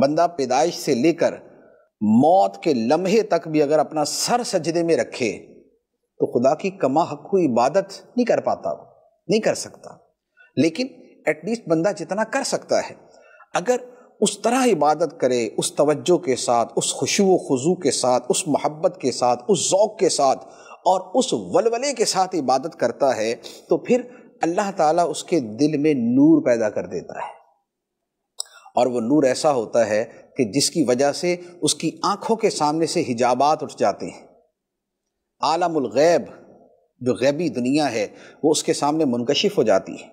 बंदा पैदाइश से लेकर मौत के लम्हे तक भी अगर अपना सर सजदे में रखे तो खुदा की कमा हक हकू इबादत नहीं कर पाता वो नहीं कर सकता लेकिन एटलीस्ट बंदा जितना कर सकता है अगर उस तरह इबादत करे उस तवज्जो के साथ उस खुशु खजू के साथ उस मोहब्बत के साथ उस ओक़ के साथ और उस वलवले के साथ इबादत करता है तो फिर अल्लाह ताला उसके दिल में नूर पैदा कर देता है और वो नूर ऐसा होता है कि जिसकी वजह से उसकी आँखों के सामने से हिजाबात उठ जाते हैं आलमगैब जो गैबी दुनिया है वो उसके सामने मुनकशिफ हो जाती है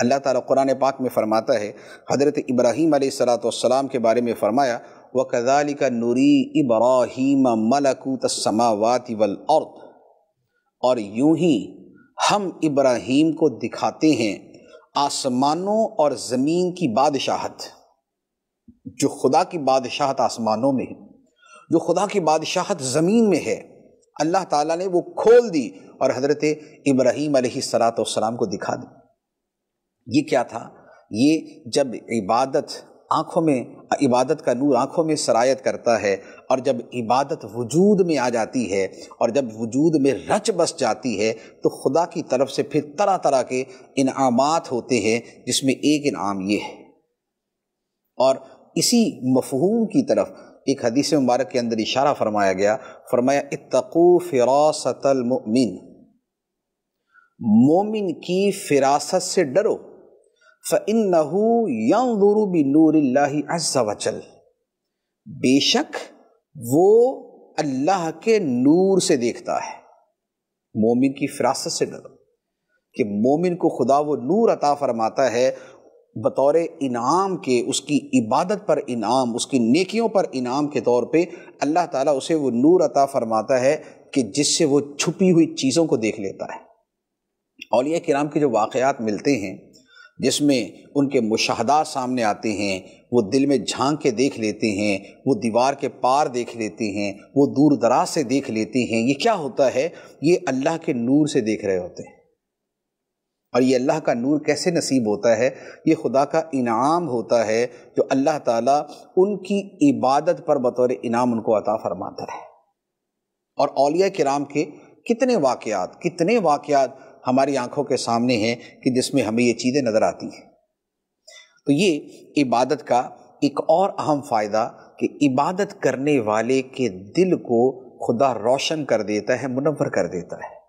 अल्लाह ताला कुरान पाक में फ़रमाता है हज़रत इब्राहिम सलाम के बारे में फ़रमाया व कदाली का नूरी इब्राहिम मलकूत समावत वल और यूं ही हम इब्राहिम को दिखाते हैं आसमानों और ज़मीन की बादशाहत जो खुदा की बादशाहत आसमानों में है जो खुदा की बादशाहत ज़मीन में है अल्लाह ताला ने वो खोल दी और हज़रत इब्राहीम सलातम को दिखा दी ये क्या था ये जब इबादत आँखों में इबादत का नूर आँखों में सरायत करता है और जब इबादत वजूद में आ जाती है और जब वजूद में रच बस जाती है तो खुदा की तरफ से फिर तरह तरह के इनामात होते हैं जिसमें एक इनाम ये है और इसी मफहूम की तरफ एक हदीस मुबारक के अंदर इशारा फरमाया गया फरमाया इतकू फ़िरासतलमिन मोमिन की फिरासत से डरो फ़िन नूर अज़ल बेशक वो अल्लाह के नूर से देखता है मोमिन की फिरासत से डरो कि मोमिन को खुदा वो नूर अता फरमाता है बतौर इनाम के उसकी इबादत पर इनाम उसकी नेकियों पर इनाम के तौर पे अल्लाह ताला उसे वो नूर अता फरमाता है कि जिससे वो छुपी हुई चीज़ों को देख लेता है अलिया कराम के जो वाक़ात मिलते हैं जिसमें उनके मुशाहदा सामने आते हैं वो दिल में झांक के देख लेते हैं वो दीवार के पार देख लेते हैं वो दूर दराज से देख लेते हैं ये क्या होता है ये अल्लाह के नूर से देख रहे होते हैं और ये अल्लाह का नूर कैसे नसीब होता है ये खुदा का इनाम होता है जो अल्लाह ताला उनकी इबादत पर बतौर इनाम उनको अता फरमाता है और अलिया कराम के कितने वाक़ात कितने वाक़ात हमारी आंखों के सामने हैं कि जिसमें हमें ये चीज़ें नज़र आती हैं तो ये इबादत का एक और अहम फ़ायदा कि इबादत करने वाले के दिल को खुदा रोशन कर देता है मुनवर कर देता है